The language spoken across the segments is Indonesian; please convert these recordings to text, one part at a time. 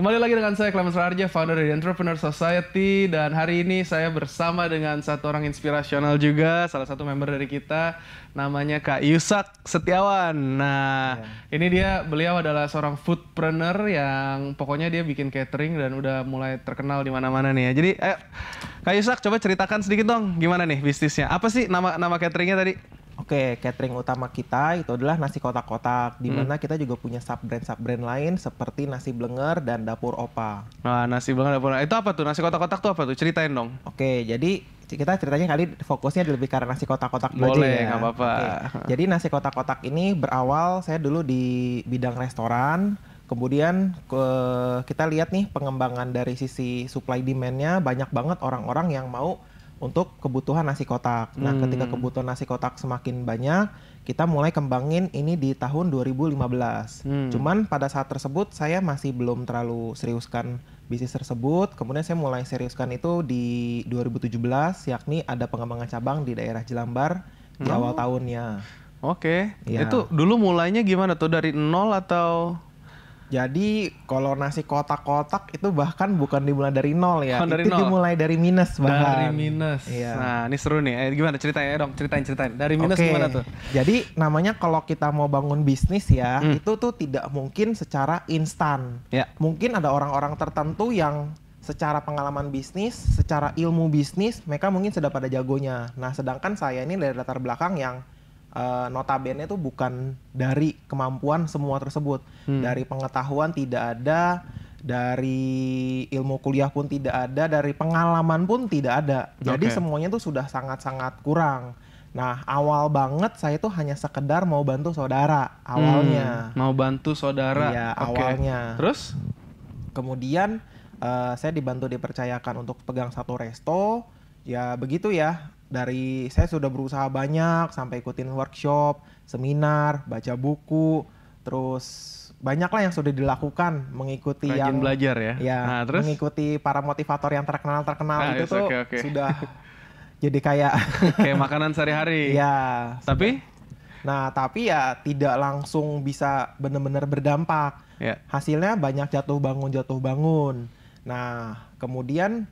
Kembali lagi dengan saya Clemens Raharja, founder dari Entrepreneur Society dan hari ini saya bersama dengan satu orang inspirasional juga, salah satu member dari kita namanya Kak Yusak Setiawan. Nah, yeah. ini dia beliau adalah seorang foodpreneur yang pokoknya dia bikin catering dan udah mulai terkenal di mana-mana nih ya. Jadi, ayo eh, Kak Yusak coba ceritakan sedikit dong gimana nih bisnisnya. Apa sih nama nama cateringnya tadi? Oke, okay, catering utama kita itu adalah nasi kotak-kotak, di hmm. mana hmm. kita juga punya sub brand sub brand lain seperti nasi blenger dan dapur opa. Nah, nasi blenger dapur opa itu apa tuh? Nasi kotak-kotak tuh apa tuh? Ceritain dong. Oke, okay, jadi kita ceritanya kali fokusnya lebih karena nasi kotak-kotak Boleh, ya. nggak apa-apa. Okay. Jadi nasi kotak-kotak ini berawal saya dulu di bidang restoran, Kemudian ke, kita lihat nih pengembangan dari sisi supply demand-nya banyak banget orang-orang yang mau untuk kebutuhan nasi kotak. Nah, hmm. ketika kebutuhan nasi kotak semakin banyak, kita mulai kembangin ini di tahun 2015. Hmm. Cuman pada saat tersebut saya masih belum terlalu seriuskan bisnis tersebut. Kemudian saya mulai seriuskan itu di 2017, yakni ada pengembangan cabang di daerah Jelambar hmm. di oh. awal tahunnya. Oke, okay. ya. itu dulu mulainya gimana tuh dari nol atau jadi kalau nasi kotak-kotak itu bahkan bukan dimulai dari nol ya. Oh, dari itu nol. dimulai dari minus bahkan. Dari minus. Iya. Nah, ini seru nih. Eh, gimana ceritanya dong? Ceritain, ceritain. Dari minus okay. gimana tuh? Jadi namanya kalau kita mau bangun bisnis ya, hmm. itu tuh tidak mungkin secara instan. Ya. Mungkin ada orang-orang tertentu yang secara pengalaman bisnis, secara ilmu bisnis, mereka mungkin sudah pada jagonya. Nah, sedangkan saya ini dari latar belakang yang uh, notabene itu bukan dari kemampuan semua tersebut. Hmm. Dari pengetahuan tidak ada, dari ilmu kuliah pun tidak ada, dari pengalaman pun tidak ada. Jadi okay. semuanya itu sudah sangat-sangat kurang. Nah, awal banget saya itu hanya sekedar mau bantu saudara hmm, awalnya. Hmm, mau bantu saudara. Iya, okay. awalnya. Terus kemudian uh, saya dibantu dipercayakan untuk pegang satu resto. Ya begitu ya dari saya sudah berusaha banyak sampai ikutin workshop, seminar, baca buku, terus banyaklah yang sudah dilakukan mengikuti Rajin yang belajar ya. ya nah, terus mengikuti para motivator yang terkenal terkenal nah, itu yes, tuh okay, okay. sudah jadi kayak kayak makanan sehari-hari. Iya. Tapi nah, tapi ya tidak langsung bisa benar-benar berdampak. Ya. Hasilnya banyak jatuh bangun jatuh bangun. Nah, kemudian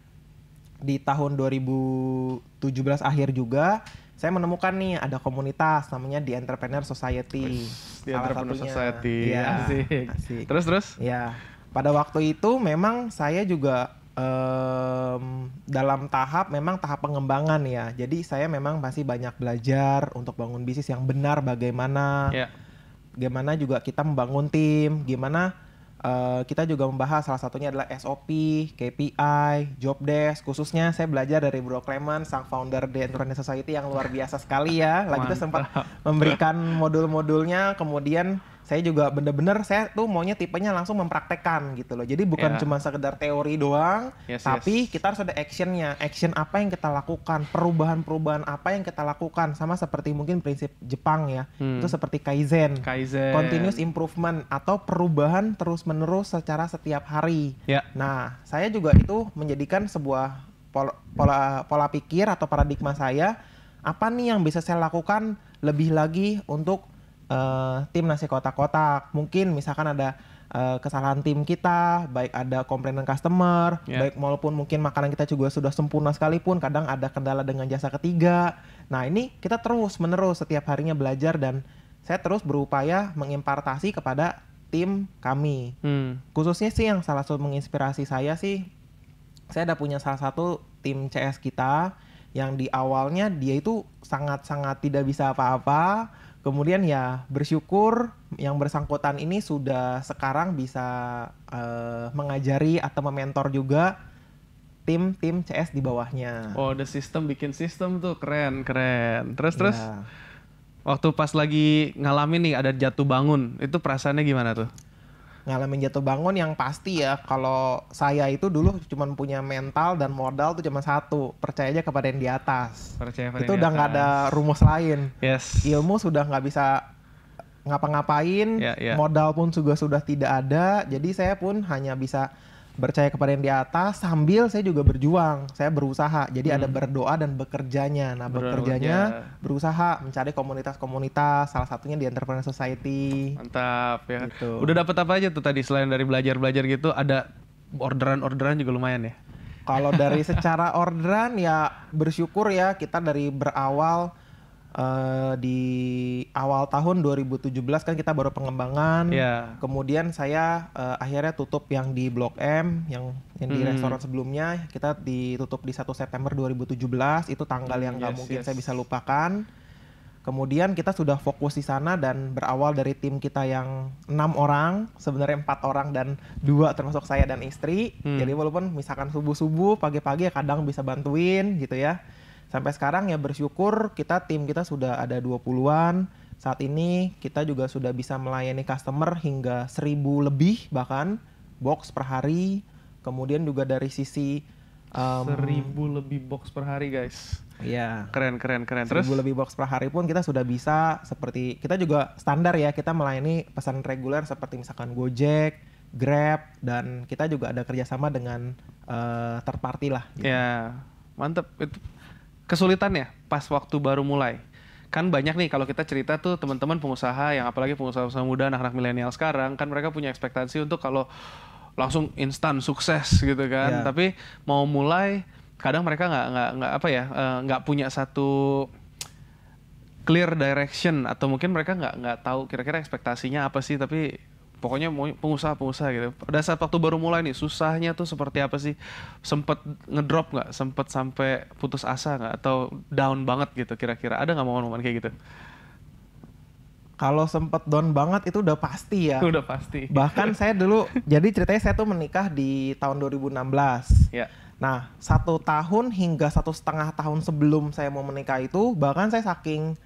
di tahun 2000 17 akhir juga saya menemukan nih ada komunitas namanya The Entrepreneur Society. The Entrepreneur satunya. Society. Ya, asik. asik. Terus terus? Ya. Pada waktu itu memang saya juga um, dalam tahap memang tahap pengembangan ya. Jadi saya memang masih banyak belajar untuk bangun bisnis yang benar bagaimana. Yeah. Gimana juga kita membangun tim, gimana Eh, kita juga membahas salah satunya adalah SOP, KPI, job desk. Khususnya saya belajar dari Bro Clement, sang founder The Entrepreneur Society yang luar biasa sekali ya. Lagi itu sempat memberikan modul-modulnya, kemudian saya juga bener-bener saya tuh maunya tipenya langsung mempraktekkan gitu loh. Jadi bukan yeah. cuma sekedar teori doang, yes, tapi yes. kita harus ada actionnya. Action apa yang kita lakukan, perubahan-perubahan apa yang kita lakukan, sama seperti mungkin prinsip Jepang ya, hmm. itu seperti kaizen, kaizen, continuous improvement atau perubahan terus-menerus secara setiap hari. Yeah. Nah, saya juga itu menjadikan sebuah pola, pola pola pikir atau paradigma saya apa nih yang bisa saya lakukan lebih lagi untuk uh, tim nasi kotak-kotak. Mungkin misalkan ada uh, kesalahan tim kita, baik ada komplain komplainan customer, yeah. baik maupun mungkin makanan kita juga sudah sempurna sekalipun, kadang ada kendala dengan jasa ketiga. Nah ini kita terus menerus setiap harinya belajar dan saya terus berupaya mengimpartasi kepada tim kami. Hmm. Khususnya sih yang salah satu menginspirasi saya sih, saya ada punya salah satu tim CS kita yang di awalnya dia itu sangat-sangat tidak bisa apa-apa, kemudian ya bersyukur yang bersangkutan ini sudah sekarang bisa uh, mengajari atau mementor juga tim-tim CS di bawahnya. Oh, the system bikin sistem tuh keren, keren. Terus yeah. terus iya. waktu pas lagi ngalamin nih ada jatuh bangun, itu perasaannya gimana tuh? ngalamin jatuh bangun yang pasti ya kalau saya itu dulu cuma punya mental dan modal tuh cuma satu percaya aja kepada yang di atas percaya pada itu udah nggak ada rumus lain yes. ilmu sudah nggak bisa ngapa-ngapain yeah, yeah. modal pun juga sudah tidak ada jadi saya pun hanya bisa percaya kepada yang di atas sambil saya juga berjuang, saya berusaha. Jadi hmm. ada berdoa dan bekerjanya. Nah, bekerjanya iya. berusaha mencari komunitas-komunitas, salah satunya di Entrepreneur Society. Mantap ya. Gitu. Udah dapat apa aja tuh tadi selain dari belajar-belajar gitu ada orderan-orderan juga lumayan ya. Kalau dari secara orderan ya bersyukur ya kita dari berawal Eh, di awal tahun 2017 kan kita baru pengembangan. Yeah. Kemudian saya uh, akhirnya tutup yang di Blok M yang yang di hmm. restoran sebelumnya kita ditutup di 1 September 2017 itu tanggal yang nggak yes, mungkin yes. saya bisa lupakan. Kemudian kita sudah fokus di sana dan berawal dari tim kita yang enam orang, sebenarnya empat orang dan dua termasuk saya dan istri. Hmm. Jadi walaupun misalkan subuh-subuh, pagi-pagi ya kadang bisa bantuin gitu ya sampai sekarang ya bersyukur kita tim kita sudah ada 20-an. Saat ini kita juga sudah bisa melayani customer hingga 1000 lebih bahkan box per hari. Kemudian juga dari sisi um, 1000 lebih box per hari, guys. Iya. Yeah. Keren keren keren. 1000 Terus lebih box per hari pun kita sudah bisa seperti kita juga standar ya, kita melayani pesan reguler seperti misalkan Gojek, Grab dan kita juga ada kerjasama dengan uh, third party lah. Gitu. Ya, yeah. mantep. Itu kesulitannya pas waktu baru mulai kan banyak nih kalau kita cerita tuh teman-teman pengusaha yang apalagi pengusaha-pengusaha muda anak-anak milenial sekarang kan mereka punya ekspektasi untuk kalau langsung instan sukses gitu kan yeah. tapi mau mulai kadang mereka nggak nggak nggak apa ya eh, nggak punya satu clear direction atau mungkin mereka nggak nggak tahu kira-kira ekspektasinya apa sih tapi pokoknya pengusaha-pengusaha gitu. Pada saat waktu baru mulai nih, susahnya tuh seperti apa sih? Sempet ngedrop nggak? Sempet sampai putus asa nggak? Atau down banget gitu kira-kira? Ada nggak momen-momen kayak gitu? Kalau sempet down banget itu udah pasti ya. Udah pasti. Bahkan saya dulu, jadi ceritanya saya tuh menikah di tahun 2016. Ya. Nah, satu tahun hingga satu setengah tahun sebelum saya mau menikah itu, bahkan saya saking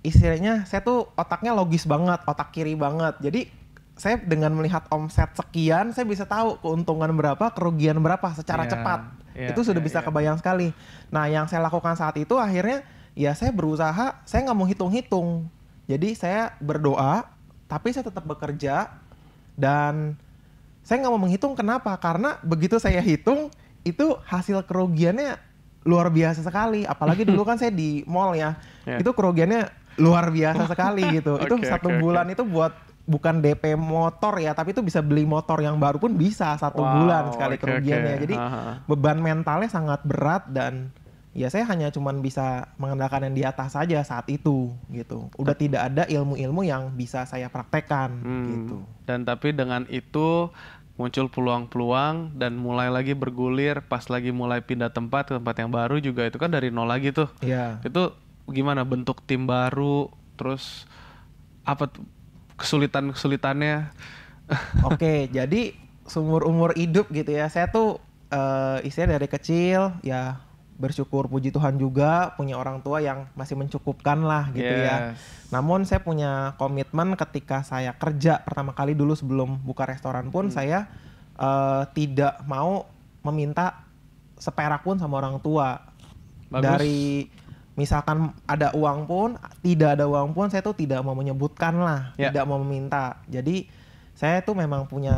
istilahnya saya tuh otaknya logis banget, otak kiri banget. Jadi saya dengan melihat omset sekian saya bisa tahu keuntungan berapa kerugian berapa secara yeah. cepat yeah, itu sudah yeah, bisa yeah. kebayang sekali nah yang saya lakukan saat itu akhirnya ya saya berusaha saya nggak mau hitung-hitung jadi saya berdoa tapi saya tetap bekerja dan saya nggak mau menghitung kenapa karena begitu saya hitung itu hasil kerugiannya luar biasa sekali apalagi dulu kan saya di mall ya yeah. itu kerugiannya luar biasa sekali gitu okay, itu satu okay, bulan okay. itu buat bukan DP motor ya, tapi itu bisa beli motor yang baru pun bisa satu wow, bulan sekali okay, kerugiannya. Okay. Jadi Aha. beban mentalnya sangat berat dan ya saya hanya cuman bisa mengandalkan yang di atas saja saat itu gitu. Udah hmm. tidak ada ilmu-ilmu yang bisa saya praktekkan hmm, gitu. Dan tapi dengan itu muncul peluang-peluang dan mulai lagi bergulir pas lagi mulai pindah tempat ke tempat yang baru juga itu kan dari nol lagi tuh. Yeah. Itu gimana bentuk tim baru terus apa kesulitan-kesulitannya. Oke, jadi seumur umur hidup gitu ya. Saya tuh uh, istilahnya dari kecil ya bersyukur puji Tuhan juga punya orang tua yang masih mencukupkan lah gitu ya. yes. ya. Namun saya punya komitmen ketika saya kerja pertama kali dulu sebelum buka restoran pun hmm. saya uh, tidak mau meminta seperak pun sama orang tua. Bagus. Dari misalkan ada uang pun, tidak ada uang pun, saya tuh tidak mau menyebutkan lah, yeah. tidak mau meminta. Jadi saya tuh memang punya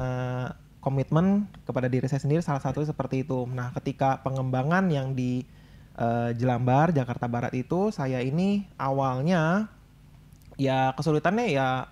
komitmen kepada diri saya sendiri salah satu seperti itu. Nah, ketika pengembangan yang di uh, Jelambar, Jakarta Barat itu saya ini awalnya ya kesulitannya ya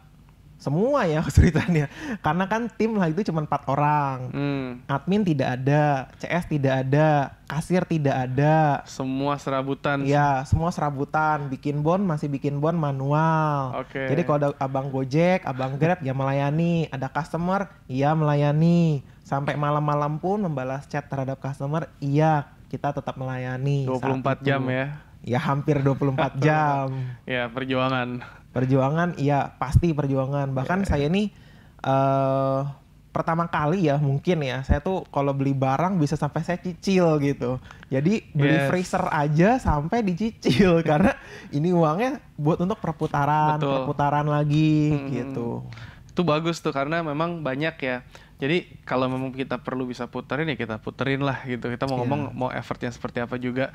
semua ya kesulitannya karena kan tim lah itu cuma empat orang hmm. admin tidak ada cs tidak ada kasir tidak ada semua serabutan ya semua serabutan bikin bon masih bikin bon manual okay. jadi kalau ada abang gojek abang grab ya melayani ada customer ya melayani sampai malam-malam pun membalas chat terhadap customer iya kita tetap melayani 24 jam ya ya hampir 24 jam. ya, perjuangan. Perjuangan, iya pasti perjuangan. Bahkan yeah. saya ini iya. uh, eh, pertama kali ya mungkin ya saya tuh kalau beli barang bisa sampai saya cicil gitu jadi beli yes. freezer aja sampai dicicil karena ini uangnya buat untuk perputaran Betul. perputaran lagi hmm. gitu itu bagus tuh karena memang banyak ya jadi kalau memang kita perlu bisa puterin ya kita puterin lah gitu kita mau yeah. ngomong mau effortnya seperti apa juga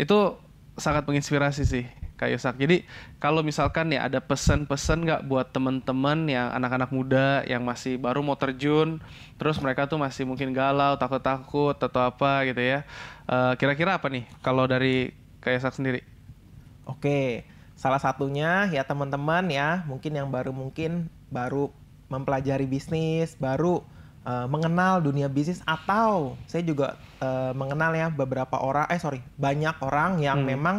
itu sangat menginspirasi sih Kak Yosak. Jadi kalau misalkan ya ada pesan-pesan nggak buat teman-teman yang anak-anak muda yang masih baru mau terjun, terus mereka tuh masih mungkin galau, takut-takut atau apa gitu ya. kira eh, kira-kira apa nih kalau dari Kak Yosak sendiri? Oke, salah satunya ya teman-teman ya mungkin yang baru mungkin baru mempelajari bisnis, baru uh, mengenal dunia bisnis atau saya juga uh, mengenal ya beberapa orang eh sorry banyak orang yang hmm. memang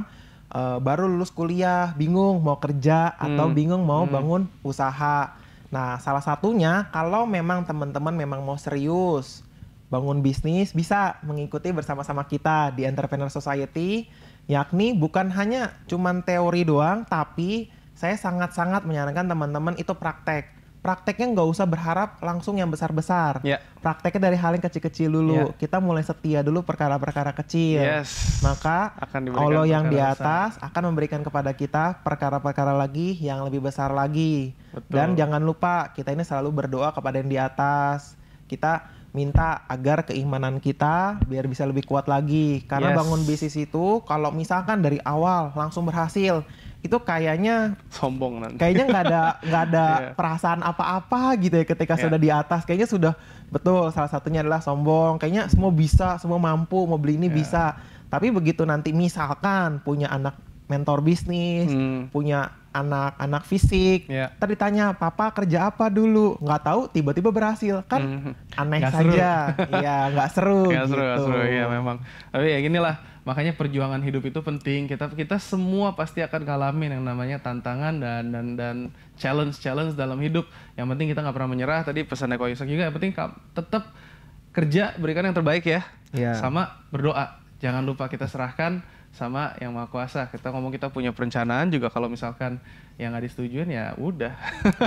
uh, baru lulus kuliah bingung mau kerja atau hmm. bingung mau hmm. bangun usaha. Nah, salah satunya kalau memang teman-teman memang mau serius bangun bisnis bisa mengikuti bersama-sama kita di Entrepreneur Society, yakni bukan hanya cuman teori doang, tapi saya sangat-sangat menyarankan teman-teman itu praktek prakteknya nggak usah berharap langsung yang besar-besar. Yeah. Prakteknya dari hal yang kecil-kecil dulu. Yeah. Kita mulai setia dulu perkara-perkara kecil. Yes. Maka akan Allah yang di atas besar. akan memberikan kepada kita perkara-perkara lagi yang lebih besar lagi. Betul. Dan jangan lupa kita ini selalu berdoa kepada yang di atas. Kita minta agar keimanan kita biar bisa lebih kuat lagi. Karena yes. bangun bisnis itu kalau misalkan dari awal langsung berhasil, itu kayaknya sombong nanti. Kayaknya nggak ada nggak ada yeah. perasaan apa-apa gitu ya ketika yeah. sudah di atas. Kayaknya sudah betul salah satunya adalah sombong. Kayaknya semua bisa, semua mampu, mau beli ini yeah. bisa. Tapi begitu nanti misalkan punya anak mentor bisnis, hmm. punya anak-anak fisik. Yeah. Tadi tanya papa kerja apa dulu, nggak tahu tiba-tiba berhasil kan mm. aneh gak saja, iya nggak seru. Gak seru, gitu. gak seru, ya memang. Tapi ya ginilah makanya perjuangan hidup itu penting. Kita kita semua pasti akan ngalamin yang namanya tantangan dan dan dan challenge challenge dalam hidup. Yang penting kita nggak pernah menyerah. Tadi pesan Eko Yusak juga yang penting tetap kerja berikan yang terbaik ya, yeah. sama berdoa. Jangan lupa kita serahkan sama yang maha kuasa kita ngomong kita punya perencanaan juga kalau misalkan yang nggak disetujuin ya udah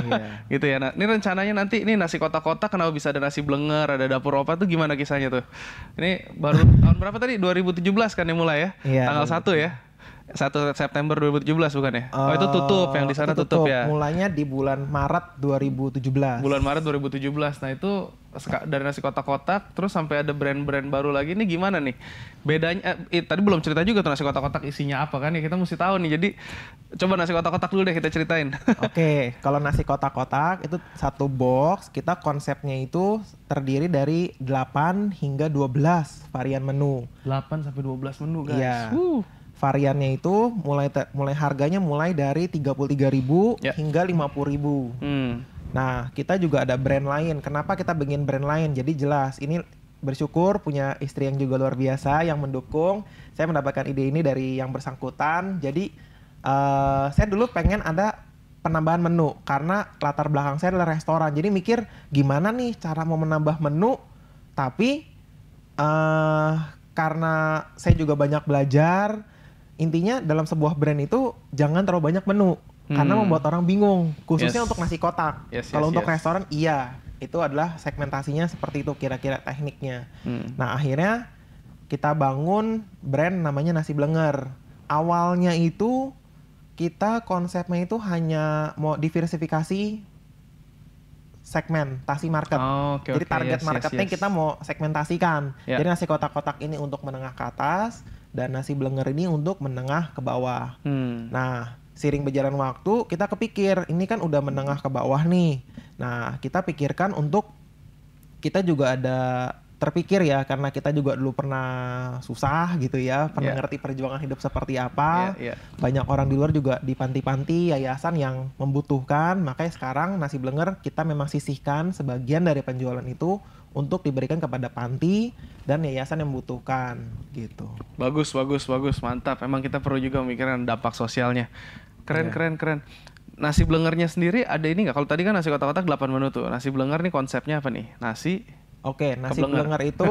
iya. gitu ya nah, ini rencananya nanti ini nasi kota-kota kenapa bisa ada nasi blenger ada dapur opa tuh gimana kisahnya tuh ini baru tahun berapa tadi 2017 kan yang mulai ya iya, tanggal satu ya 1 September 2017 bukan ya? oh itu tutup yang di sana oh, tutup, tutup ya. Mulanya di bulan Maret 2017. Bulan Maret 2017. Nah itu dari nasi kotak-kotak terus sampai ada brand-brand baru lagi ini gimana nih bedanya eh, tadi belum cerita juga tuh nasi kotak-kotak isinya apa kan ya kita mesti tahu nih jadi coba nasi kotak-kotak dulu deh kita ceritain oke okay. kalau nasi kotak-kotak itu satu box kita konsepnya itu terdiri dari 8 hingga 12 varian menu 8 sampai 12 menu guys yeah. variannya itu mulai mulai harganya mulai dari 33.000 yeah. hingga 50.000. Hmm. Nah, kita juga ada brand lain. Kenapa kita bikin brand lain? Jadi jelas, ini bersyukur punya istri yang juga luar biasa yang mendukung. Saya mendapatkan ide ini dari yang bersangkutan. Jadi uh, saya dulu pengen ada penambahan menu karena latar belakang saya adalah restoran. Jadi mikir gimana nih cara mau menambah menu tapi uh, karena saya juga banyak belajar, intinya dalam sebuah brand itu jangan terlalu banyak menu hmm. karena membuat orang bingung khususnya yes. untuk nasi kotak yes, kalau yes, untuk yes. restoran iya itu adalah segmentasinya seperti itu kira-kira tekniknya hmm. nah akhirnya kita bangun brand namanya nasi blenger awalnya itu kita konsepnya itu hanya mau diversifikasi segmentasi market. Oh, okay, Jadi okay, target yes, marketnya yes, yes. kita mau segmentasikan. Yeah. Jadi nasi kotak-kotak ini untuk menengah ke atas dan nasi blenger ini untuk menengah ke bawah. Hmm. Nah, sering berjalan waktu kita kepikir ini kan udah menengah ke bawah nih. Nah, kita pikirkan untuk kita juga ada terpikir ya karena kita juga dulu pernah susah gitu ya, pernah yeah. ngerti perjuangan hidup seperti apa. Yeah, yeah. Banyak orang di luar juga di panti-panti yayasan yang membutuhkan, makanya sekarang nasi blenger kita memang sisihkan sebagian dari penjualan itu untuk diberikan kepada panti dan yayasan yang membutuhkan gitu. Bagus, bagus, bagus, mantap. Emang kita perlu juga memikirkan dampak sosialnya. Keren, yeah. keren, keren. Nasi belengernya sendiri ada ini nggak? Kalau tadi kan nasi kotak-kotak 8 menu tuh. Nasi belenger nih konsepnya apa nih? Nasi Oke, okay, nasi belenger itu.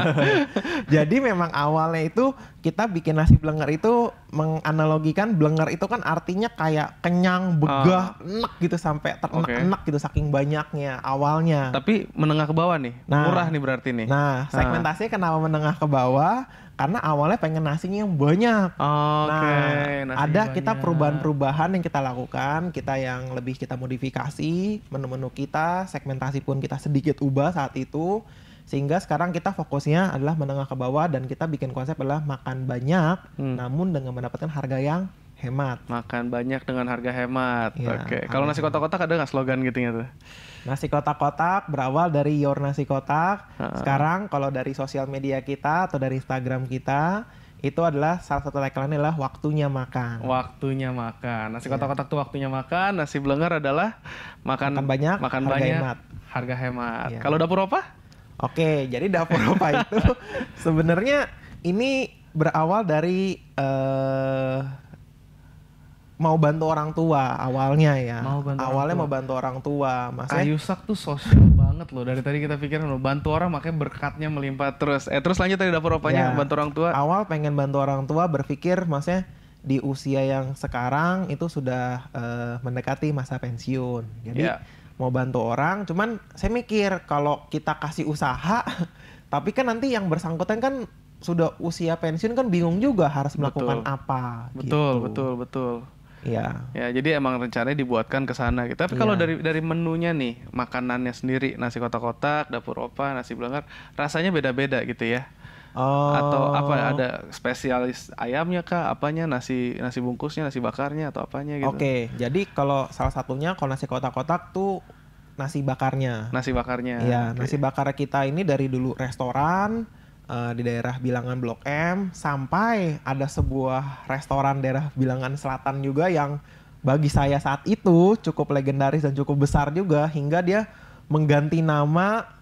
jadi memang awalnya itu kita bikin nasi belenger itu menganalogikan blenger itu kan artinya kayak kenyang, begah, uh. enak gitu sampai terenak-enak gitu saking banyaknya awalnya. Tapi menengah ke bawah nih, nah, murah nih berarti nih. Nah, segmentasinya uh. kenapa menengah ke bawah? Karena awalnya pengen nasinya yang banyak. Oh, nah, okay. ada banyak. kita perubahan-perubahan yang kita lakukan, kita yang lebih kita modifikasi, menu-menu kita, segmentasi pun kita sedikit ubah saat itu sehingga sekarang kita fokusnya adalah menengah ke bawah dan kita bikin konsep adalah makan banyak hmm. namun dengan mendapatkan harga yang hemat. Makan banyak dengan harga hemat. Ya, Oke. Okay. Kalau nasi kotak-kotak ada nggak slogan gitu ya tuh? Nasi kotak-kotak berawal dari your nasi kotak. Sekarang kalau dari sosial media kita atau dari Instagram kita itu adalah salah satu tagline adalah waktunya makan. Waktunya makan. Nasi iya. kotak-kotak tuh waktunya makan. Nasi belenggar adalah makan, makan banyak, makan harga banyak, hemat. harga hemat. Ya. Kalau dapur apa? Oke, jadi dapur Opa itu sebenarnya ini berawal dari uh, mau bantu orang tua awalnya ya. Mau bantu awalnya orang tua. mau bantu orang tua. Mas Ayusak tuh sosial banget loh. Dari tadi kita pikirin loh bantu orang makanya berkatnya melimpah terus. Eh terus lanjut tadi dapur ya. bantu orang tua. Awal pengen bantu orang tua berpikir maksudnya di usia yang sekarang itu sudah uh, mendekati masa pensiun. Jadi yeah mau bantu orang cuman saya mikir kalau kita kasih usaha tapi kan nanti yang bersangkutan kan sudah usia pensiun kan bingung juga harus melakukan betul. apa betul gitu. betul betul Iya. Ya, jadi emang rencananya dibuatkan ke sana gitu. Tapi ya. kalau iya. dari dari menunya nih, makanannya sendiri nasi kotak-kotak, dapur opa, nasi belangar, rasanya beda-beda gitu ya oh. atau apa ada spesialis ayamnya kah apanya nasi nasi bungkusnya nasi bakarnya atau apanya gitu oke okay. jadi kalau salah satunya kalau nasi kotak-kotak tuh nasi bakarnya nasi bakarnya ya okay. nasi bakar kita ini dari dulu restoran uh, di daerah Bilangan Blok M sampai ada sebuah restoran daerah Bilangan Selatan juga yang bagi saya saat itu cukup legendaris dan cukup besar juga hingga dia mengganti nama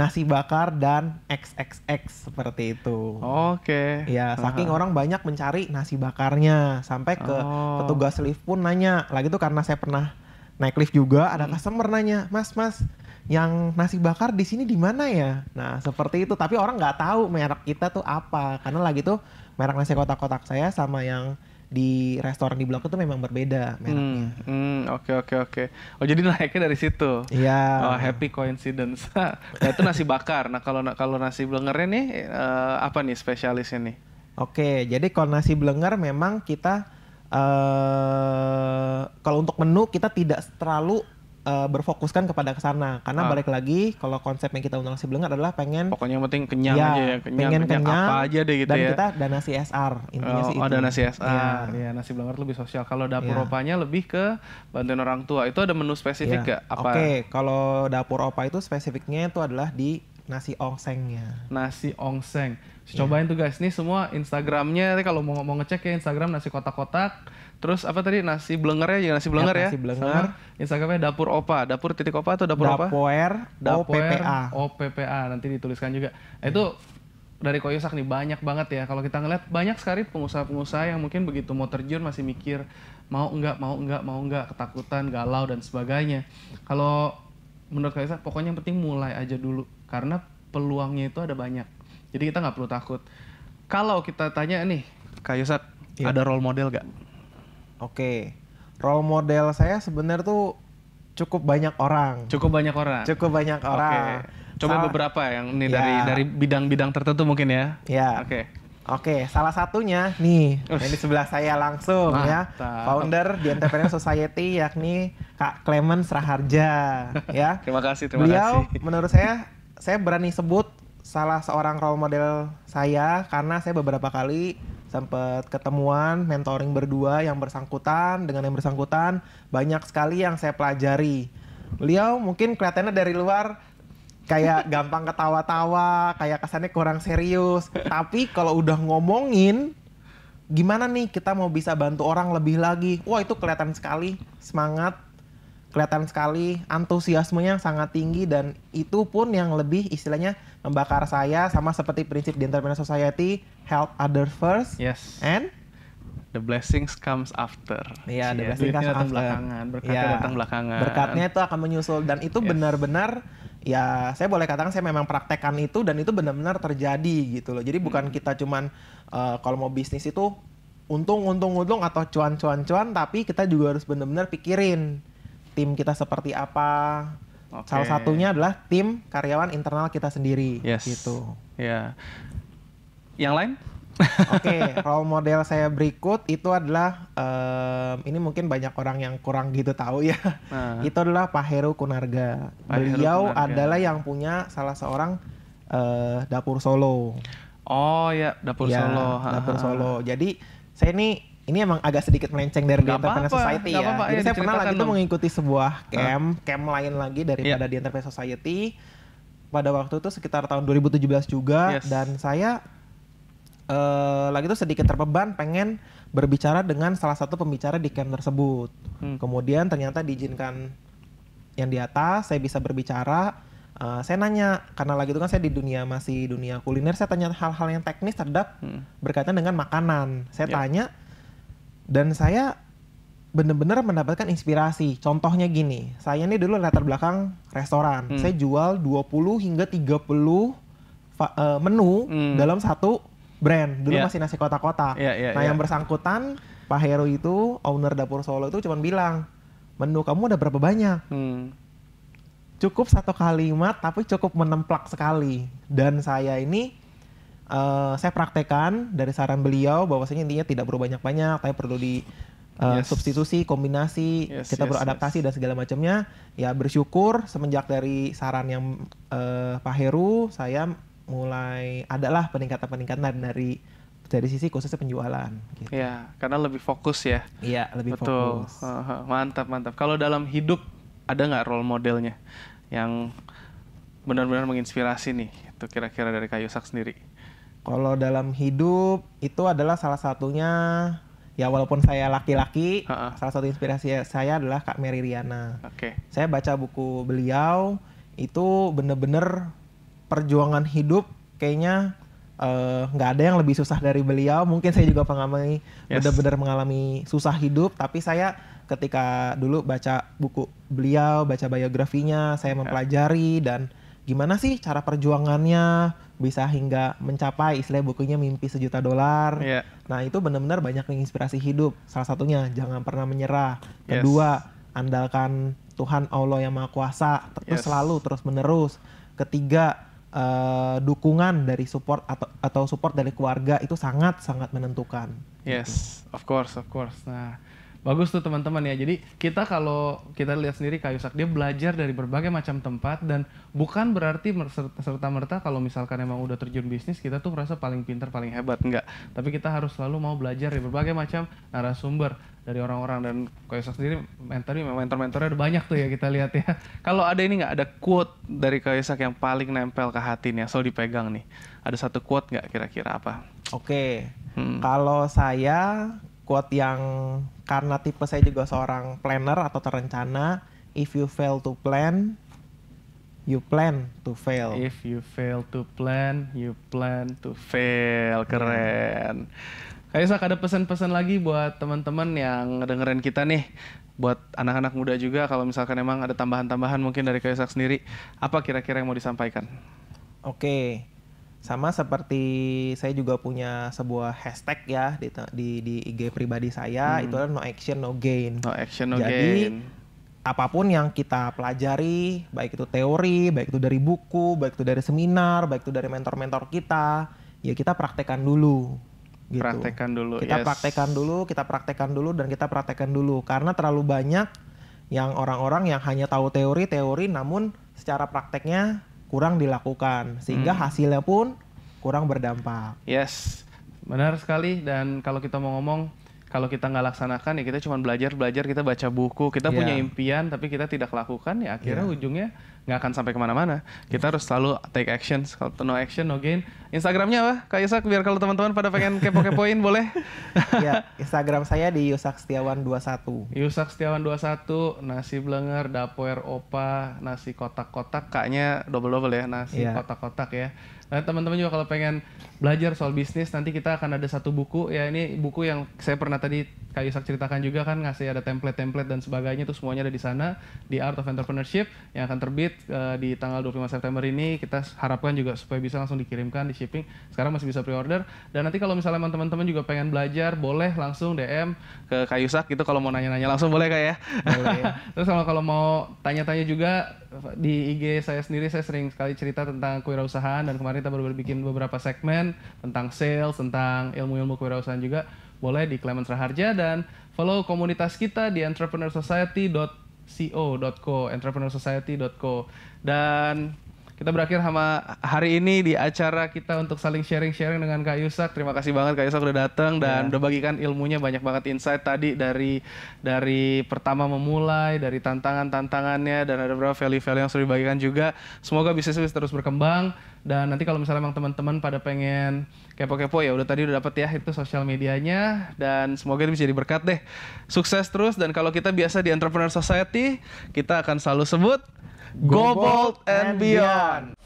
nasi bakar dan XXX seperti itu. Oke. Okay. Ya, saking uh -huh. orang banyak mencari nasi bakarnya sampai ke oh. petugas lift pun nanya. Lagi itu karena saya pernah naik lift juga ada hmm. customer nanya, "Mas, Mas, yang nasi bakar di sini di mana ya?" Nah, seperti itu. Tapi orang nggak tahu merek kita tuh apa karena lagi tuh merek nasi kotak-kotak saya sama yang di restoran di blok itu memang berbeda mereknya. Hmm, hmm, oke oke oke. Oh jadi naiknya dari situ. Iya. Yeah. Oh, happy coincidence. nah itu nasi bakar. Nah kalau kalau nasi blengernya nih eh, uh, apa nih spesialisnya nih? Oke, jadi kalau nasi blenger memang kita uh, kalau untuk menu kita tidak terlalu uh, berfokuskan kepada ke sana karena ah. balik lagi kalau konsep yang kita undang si Belengar adalah pengen pokoknya yang penting kenyang ya, aja ya kenyang, pengen kenyang, kenyang apa aja deh gitu dan ya dan kita dana CSR intinya oh, sih oh, itu oh dana CSR ya, ya nasi iya. iya, Belengar lebih sosial kalau dapur ya. opanya lebih ke bantuin orang tua itu ada menu spesifik ya. gak? apa oke okay. kalau dapur opa itu spesifiknya itu adalah di nasi ongsengnya. Nasi ongseng. Iya. Cobain tuh guys. Nih semua Instagramnya. kalau mau mau ngecek ya Instagram nasi kotak-kotak. Terus apa tadi nasi blenger ya, ya, nasi blenger ya. Nasi blenger, Instagramnya dapur opa. Dapur titik opa atau dapur opa? dapur Dapoer. OPPA. Nanti dituliskan juga. Yeah. Itu dari Koyosak nih banyak banget ya. Kalau kita ngeliat banyak sekali pengusaha-pengusaha yang mungkin begitu mau terjun masih mikir mau enggak, mau enggak, mau enggak, ketakutan, galau dan sebagainya. Kalau menurut Koyosak pokoknya yang penting mulai aja dulu karena peluangnya itu ada banyak jadi kita nggak perlu takut kalau kita tanya nih kak Yusak iya. ada role model nggak? Oke role model saya sebenarnya tuh cukup banyak orang cukup banyak orang cukup banyak orang okay. Coba beberapa yang ini ya. dari iya. dari bidang-bidang tertentu mungkin ya. Ya. Oke. Oke, salah satunya nih ini sebelah saya langsung Mata. ya, founder di Entrepreneur Society yakni Kak Clemens Raharja ya. terima kasih, terima Beliau, kasih. Beliau menurut saya saya berani sebut salah seorang role model saya karena saya beberapa kali sempat ketemuan mentoring berdua yang bersangkutan dengan yang bersangkutan banyak sekali yang saya pelajari. Beliau mungkin kelihatannya dari luar kayak gampang ketawa-tawa, kayak kesannya kurang serius. Tapi kalau udah ngomongin gimana nih kita mau bisa bantu orang lebih lagi. Wah, itu kelihatan sekali semangat kelihatan sekali antusiasmenya sangat tinggi dan itu pun yang lebih istilahnya membakar saya sama seperti prinsip di entrepreneur society help others first yes and the blessings comes after. Iya, yeah, the iya, blessings comes after. belakangan, berkatnya yeah. datang belakangan. Berkatnya itu akan menyusul dan itu benar benar-benar ya saya boleh katakan saya memang praktekkan itu dan itu benar-benar terjadi gitu loh. Jadi hmm. bukan kita cuman uh, kalau mau bisnis itu untung untung untung atau cuan cuan cuan tapi kita juga harus benar-benar pikirin tim kita seperti apa. Okay. Salah satunya adalah tim karyawan internal kita sendiri yes. gitu. Ya. Yeah. Yang lain? Oke, okay, role model saya berikut itu adalah um, ini mungkin banyak orang yang kurang gitu tahu ya. Nah. Itu adalah Pak Heru Kunarga. Pak Beliau Heru Kunarga. adalah yang punya salah seorang uh, dapur Solo. Oh ya, dapur ya, Solo. Dapur Solo. Jadi saya ini ini emang agak sedikit melenceng dari gak The apa, Society ya. Apa Jadi saya pernah lagi itu mengikuti sebuah camp, uh. camp lain lagi daripada iya. yeah. The Entrepreneur Society. Pada waktu itu sekitar tahun 2017 juga yes. dan saya uh, lagi itu sedikit terbeban pengen berbicara dengan salah satu pembicara di camp tersebut. Hmm. Kemudian ternyata diizinkan yang di atas, saya bisa berbicara. Uh, saya nanya karena lagi itu kan saya di dunia masih dunia kuliner, saya tanya hal-hal yang teknis terhadap hmm. berkaitan dengan makanan. Saya yeah. tanya dan saya benar-benar mendapatkan inspirasi. Contohnya gini, saya ini dulu latar belakang restoran. Hmm. Saya jual 20 hingga 30 e, menu hmm. dalam satu brand. Dulu yeah. masih nasi kota-kota. Yeah, yeah, nah, yeah. yang bersangkutan Pak Heru itu owner dapur Solo itu cuma bilang, "Menu kamu udah berapa banyak?" Hmm. Cukup satu kalimat tapi cukup menemplak sekali. Dan saya ini uh, saya praktekan dari saran beliau bahwasanya intinya tidak perlu banyak-banyak, tapi perlu di uh, yes. substitusi, kombinasi, yes, kita yes, beradaptasi yes. dan segala macamnya. Ya bersyukur semenjak dari saran yang uh, Pak Heru, saya mulai adalah peningkatan-peningkatan dari dari sisi khususnya penjualan. Gitu. Ya, karena lebih fokus ya. Iya, lebih Betul. fokus. mantap, mantap. Kalau dalam hidup ada nggak role modelnya yang benar-benar menginspirasi nih? Itu kira-kira dari Kayu Sak sendiri. Kalau dalam hidup itu adalah salah satunya ya walaupun saya laki-laki, salah satu inspirasi saya adalah Kak Mary Riana. Oke. Okay. Saya baca buku beliau itu bener-bener perjuangan hidup kayaknya eh, nggak uh, ada yang lebih susah dari beliau. Mungkin saya juga mengalami yes. bener benar mengalami susah hidup, tapi saya ketika dulu baca buku beliau, baca biografinya, saya iya. mempelajari dan gimana sih cara perjuangannya bisa hingga mencapai istilah bukunya mimpi sejuta dolar. Yeah. Nah itu benar-benar banyak menginspirasi hidup. Salah satunya jangan pernah menyerah. Kedua yes. andalkan Tuhan Allah yang Maha Kuasa terus yes. selalu terus menerus. Ketiga uh, dukungan dari support atau atau support dari keluarga itu sangat sangat menentukan. Yes, of course, of course. Nah bagus tuh teman-teman ya. Jadi kita kalau kita lihat sendiri Kak Yusak dia belajar dari berbagai macam tempat dan bukan berarti serta merta kalau misalkan emang udah terjun bisnis kita tuh merasa paling pintar paling hebat enggak. Tapi kita harus selalu mau belajar dari berbagai macam narasumber dari orang-orang dan Kak Yusak sendiri mentor mentor-mentornya ada banyak tuh ya kita lihat ya. Kalau ada ini nggak ada quote dari Kak Yusak yang paling nempel ke hati nih, selalu dipegang nih. Ada satu quote nggak kira-kira apa? Oke, okay. hmm. kalau saya quote yang karena tipe saya juga seorang planner atau terencana if you fail to plan you plan to fail if you fail to plan you plan to fail keren Kaisak ada pesan-pesan lagi buat teman-teman yang dengerin kita nih buat anak-anak muda juga kalau misalkan emang ada tambahan-tambahan mungkin dari Kaisak sendiri apa kira-kira yang mau disampaikan? Oke, okay sama seperti saya juga punya sebuah hashtag ya di di, di IG pribadi saya hmm. itu adalah no action no gain. No action no Jadi, gain. Apapun yang kita pelajari, baik itu teori, baik itu dari buku, baik itu dari seminar, baik itu dari mentor-mentor kita, ya kita praktekkan dulu. Gitu. Praktekkan dulu. Kita yes. praktekkan dulu, kita praktekkan dulu dan kita praktekkan dulu karena terlalu banyak yang orang-orang yang hanya tahu teori-teori namun secara prakteknya kurang dilakukan sehingga hmm. hasilnya pun kurang berdampak. Yes, benar sekali. Dan kalau kita mau ngomong kalau kita nggak laksanakan ya kita cuma belajar belajar kita baca buku kita yeah. punya impian tapi kita tidak lakukan ya akhirnya yeah. ujungnya nggak akan sampai kemana-mana kita harus selalu take action kalau no action no gain Instagramnya apa kak Yusak biar kalau teman-teman pada pengen kepo-kepoin boleh ya Instagram saya di Yusak Setiawan 21 Yusak Setiawan 21 nasi blenger dapur opa nasi kotak-kotak kaknya double double ya nasi iya. kotak-kotak yeah. ya Nah, teman-teman juga kalau pengen belajar soal bisnis, nanti kita akan ada satu buku. Ya, ini buku yang saya pernah tadi Kak Yusak ceritakan juga kan, ngasih ada template-template dan sebagainya, itu semuanya ada di sana, di Art of Entrepreneurship, yang akan terbit uh, di tanggal 25 September ini. Kita harapkan juga supaya bisa langsung dikirimkan, di shipping. Sekarang masih bisa pre-order. Dan nanti kalau misalnya teman-teman juga pengen belajar, boleh langsung DM ke Kak Yusak, gitu kalau mau nanya-nanya langsung boleh Kak ya? Boleh. Ya. Terus kalau mau tanya-tanya juga, di IG saya sendiri, saya sering sekali cerita tentang kewirausahaan, dan kemarin kita baru bikin beberapa segmen tentang sales, tentang ilmu-ilmu kewirausahaan juga. Boleh di Clemens Raharja dan follow komunitas kita di entrepreneursociety.co.co, entrepreneursociety.co. Dan kita berakhir sama hari ini di acara kita untuk saling sharing-sharing dengan Kak Yusak. Terima kasih banget Kak Yusak udah datang dan yeah. udah bagikan ilmunya banyak banget insight tadi dari dari pertama memulai, dari tantangan-tantangannya dan ada beberapa value-value yang sudah dibagikan juga. Semoga bisnis terus berkembang dan nanti kalau misalnya emang teman-teman pada pengen kepo-kepo ya udah tadi udah dapat ya itu sosial medianya dan semoga ini bisa jadi berkat deh. Sukses terus dan kalau kita biasa di Entrepreneur Society, kita akan selalu sebut Go, Go Bold and Beyond! beyond.